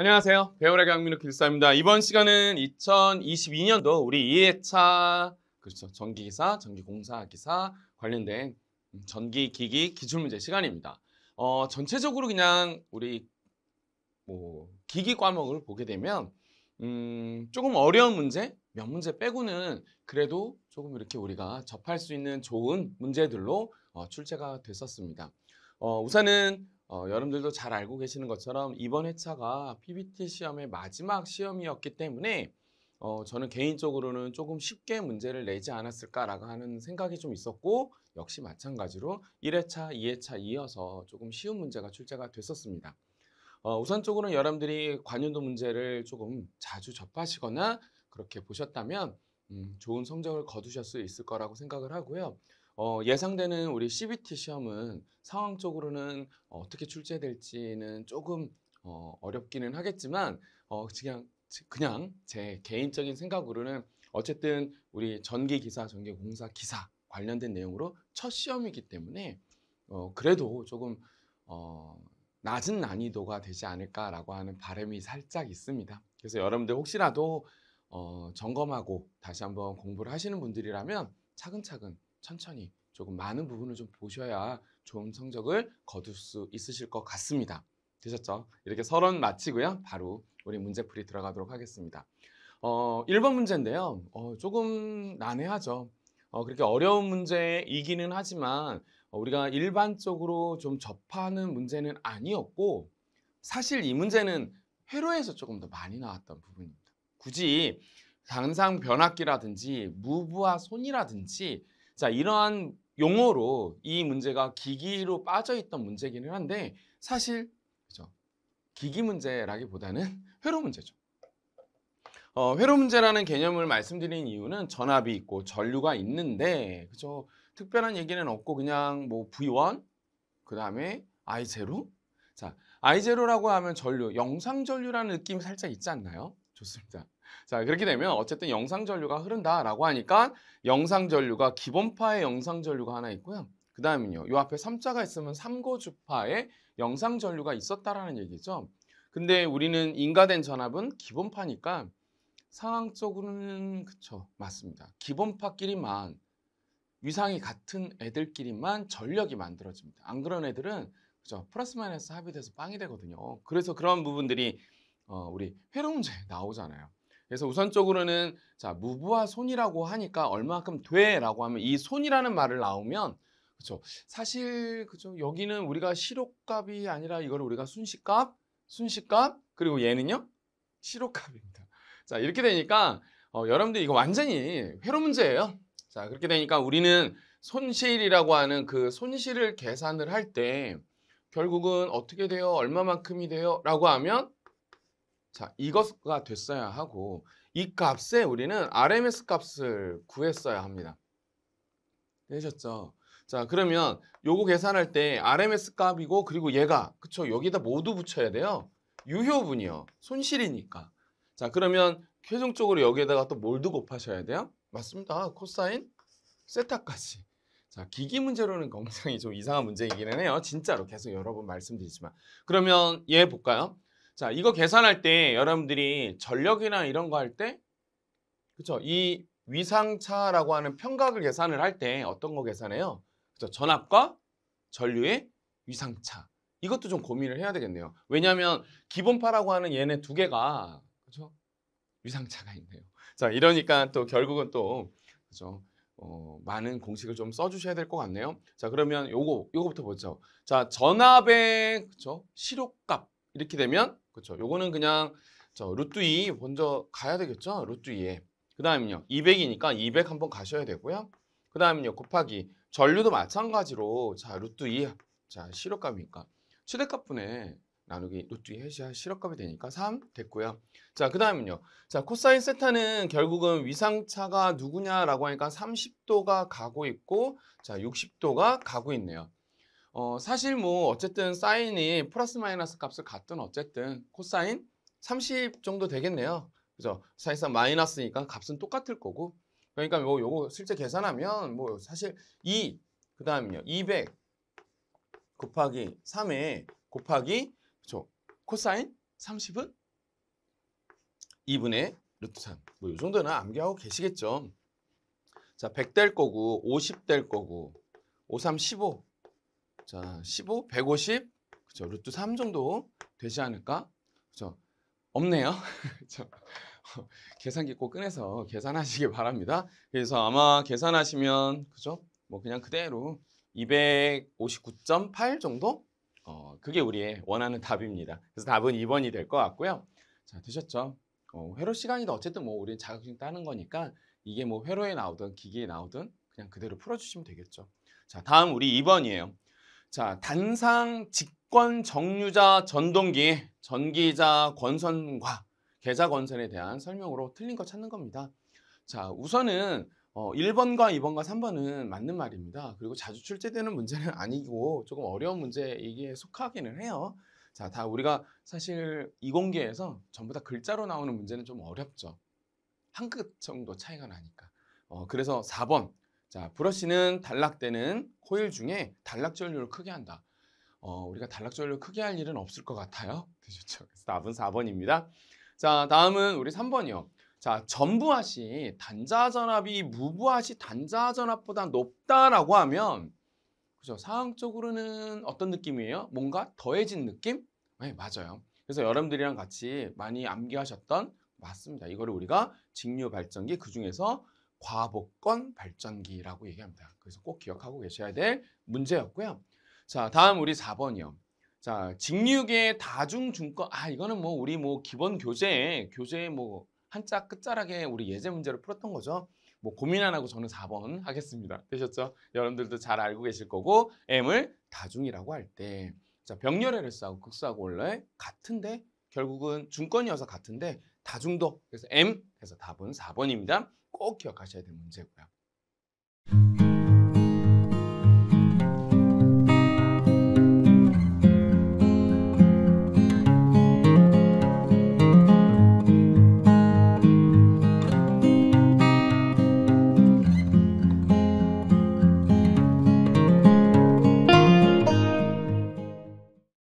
안녕하세요. 배우라 강민호 길사입니다. 이번 시간은 2022년도 우리 이해차 그렇죠. 전기기사, 전기공사기사 관련된 전기기기 기출문제 시간입니다. 어, 전체적으로 그냥 우리 뭐 기기 과목을 보게 되면 음, 조금 어려운 문제, 몇 문제 빼고는 그래도 조금 이렇게 우리가 접할 수 있는 좋은 문제들로 어, 출제가 됐었습니다. 어, 우선은 어, 여러분들도 잘 알고 계시는 것처럼 이번 회차가 PBT 시험의 마지막 시험이었기 때문에 어, 저는 개인적으로는 조금 쉽게 문제를 내지 않았을까라고 하는 생각이 좀 있었고 역시 마찬가지로 1회차, 2회차 이어서 조금 쉬운 문제가 출제가 됐었습니다. 어, 우선적으로는 여러분들이 관윤도 문제를 조금 자주 접하시거나 그렇게 보셨다면 음, 좋은 성적을 거두실 수 있을 거라고 생각을 하고요. 어, 예상되는 우리 CBT 시험은 상황적으로는 어떻게 출제될지는 조금 어, 어렵기는 하겠지만 어, 그냥 그냥 제 개인적인 생각으로는 어쨌든 우리 전기 기사, 전기 공사 기사 관련된 내용으로 첫 시험이기 때문에 어, 그래도 조금 어, 낮은 난이도가 되지 않을까라고 하는 바람이 살짝 있습니다. 그래서 여러분들 혹시라도 어, 점검하고 다시 한번 공부를 하시는 분들이라면 차근차근 천천히 조금 많은 부분을 좀 보셔야 좋은 성적을 거둘 수 있으실 것 같습니다. 되셨죠? 이렇게 서론 마치고요. 바로 우리 문제풀이 들어가도록 하겠습니다. 어, 1번 문제인데요. 어, 조금 난해하죠. 어, 그렇게 어려운 문제이기는 하지만 어, 우리가 일반적으로 좀 접하는 문제는 아니었고 사실 이 문제는 회로에서 조금 더 많이 나왔던 부분입니다. 굳이 당상 변압기라든지 무브와 손이라든지 자, 이러한 용어로 이 문제가 기기로 빠져있던 문제기는 이 한데 사실 그죠? 기기 문제라기보다는 회로 문제죠. 어, 회로 문제라는 개념을 말씀드린 이유는 전압이 있고 전류가 있는데 그죠? 특별한 얘기는 없고 그냥 뭐 V1 그 다음에 I0 자 I0라고 하면 전류 영상 전류라는 느낌 이 살짝 있지 않나요? 좋습니다. 자 그렇게 되면 어쨌든 영상 전류가 흐른다라고 하니까 영상 전류가 기본파의 영상 전류가 하나 있고요. 그 다음은요. 요 앞에 3자가 있으면 3고주파의 영상 전류가 있었다라는 얘기죠. 근데 우리는 인가된 전압은 기본파니까 상황적으로는 그쵸 맞습니다. 기본파끼리만 위상이 같은 애들끼리만 전력이 만들어집니다. 안 그런 애들은 그죠 플러스 마이너스 합이 돼서 빵이 되거든요. 그래서 그런 부분들이 어, 우리 회로문제 나오잖아요. 그래서 우선적으로는 자 무부와 손이라고 하니까 얼마큼 돼라고 하면 이 손이라는 말을 나오면 그렇죠. 사실 그죠. 여기는 우리가 실업값이 아니라 이걸 우리가 순식값, 순식값 그리고 얘는요 실업값입니다. 자 이렇게 되니까 어, 여러분들 이거 완전히 회로 문제예요. 자 그렇게 되니까 우리는 손실이라고 하는 그 손실을 계산을 할 때 결국은 어떻게 돼요? 얼마만큼이 돼요? 라고 하면 자, 이것과 됐어야 하고 이 값에 우리는 RMS 값을 구했어야 합니다. 되셨죠? 자, 그러면 요거 계산할 때 RMS 값이고 그리고 얘가 그쵸? 여기다 모두 붙여야 돼요. 유효분이요. 손실이니까. 자, 그러면 최종적으로 여기에다가 또 몰드 곱하셔야 돼요. 맞습니다. 코사인 세타까지. 자, 기기 문제로는 굉장히 좀 이상한 문제이기는 해요. 진짜로 계속 여러 번 말씀드리지만. 그러면 얘 볼까요? 자, 이거 계산할 때 여러분들이 전력이나 이런 거 할 때, 그쵸? 이 위상차라고 하는 평각을 계산을 할 때 어떤 거 계산해요? 그쵸? 전압과 전류의 위상차. 이것도 좀 고민을 해야 되겠네요. 왜냐하면 기본파라고 하는 얘네 두 개가 그쵸 위상차가 있네요. 자 이러니까 또 결국은 또 그죠 어, 많은 공식을 좀 써주셔야 될 것 같네요. 자 그러면 요거 요거부터 보죠. 자 전압의 그죠 시료값 이렇게 되면 그렇죠. 요거는 그냥 저 루트 2 먼저 가야 되겠죠? 루트 2에. 그 다음은요. 200이니까 200 한번 가셔야 되고요. 그 다음은요. 곱하기. 전류도 마찬가지로 자 루트 2. 자 실업값이니까. 최대값분에 나누기 루트 2 해시한 실업값이 되니까 3 됐고요. 자, 그 다음은요. 자, 코사인 세타는 결국은 위상차가 누구냐라고 하니까 30도가 가고 있고, 자, 60도가 가고 있네요. 어, 사실 뭐 어쨌든 사인이 플러스 마이너스 값을 갖든 어쨌든 코사인 30 정도 되겠네요. 그죠? 사실상 마이너스니까 값은 똑같을 거고. 그러니까 뭐 요거 실제 계산하면 뭐 사실 2, 그다음에200 곱하기 3에 곱하기 그죠? 코사인 30은 2분의 루트 3. 뭐 요 정도는 암기하고 계시겠죠? 자, 100 될 거고, 50 될 거고, 5, 3, 15. 자, 15, 150, 그죠? 루트 3 정도 되지 않을까? 그죠? 없네요. 그죠? 계산기 꼭 꺼내서 계산하시기 바랍니다. 그래서 아마 계산하시면, 그죠? 뭐 그냥 그대로 259.8 정도? 어, 그게 우리의 원하는 답입니다. 그래서 답은 2번이 될 것 같고요. 자, 되셨죠? 어, 회로 시간이다. 어쨌든 뭐 우리는 자격증 따는 거니까 이게 뭐 회로에 나오든 기계에 나오든 그냥 그대로 풀어주시면 되겠죠. 자, 다음 우리 2번이에요. 자, 단상 직권 정유자 전동기, 전기자 권선과 계좌 권선에 대한 설명으로 틀린 거 찾는 겁니다. 자, 우선은 어, 1번과 2번과 3번은 맞는 말입니다. 그리고 자주 출제되는 문제는 아니고 조금 어려운 문제이기에 속하기는 해요. 자, 다 우리가 사실 이공계에서 전부 다 글자로 나오는 문제는 좀 어렵죠. 한 끗 정도 차이가 나니까. 어, 그래서 4번 자, 브러쉬는 단락되는 코일 중에 단락 전류를 크게 한다. 어, 우리가 단락 전류를 크게 할 일은 없을 것 같아요. 되셨죠? 그렇죠. 그래서 답은 4번입니다. 자, 다음은 우리 3번이요. 자, 전부하시 단자전압이 무부하시 단자전압보다 높다라고 하면 그죠? 상황적으로는 어떤 느낌이에요? 뭔가 더해진 느낌? 네, 맞아요. 그래서 여러분들이랑 같이 많이 암기하셨던 맞습니다. 이거를 우리가 직류 발전기 그 중에서 과복권 발전기라고 얘기합니다. 그래서 꼭 기억하고 계셔야 될 문제였고요. 자, 다음 우리 4번이요. 자, 직육의 다중증권. 아, 이거는 뭐 우리 뭐 기본 교재, 교재 에뭐 한자 끝자락에 우리 예제 문제를 풀었던 거죠. 뭐 고민 안 하고 저는 4번 하겠습니다. 되셨죠? 여러분들도 잘 알고 계실 거고 M을 다중이라고 할 때 자, 병렬해를 쓰고 극사고 원래 같은데 결국은 중권이어서 같은데 다중도 그래서 M 그래서 답은 4번입니다. 꼭 기억하셔야 될 문제고요.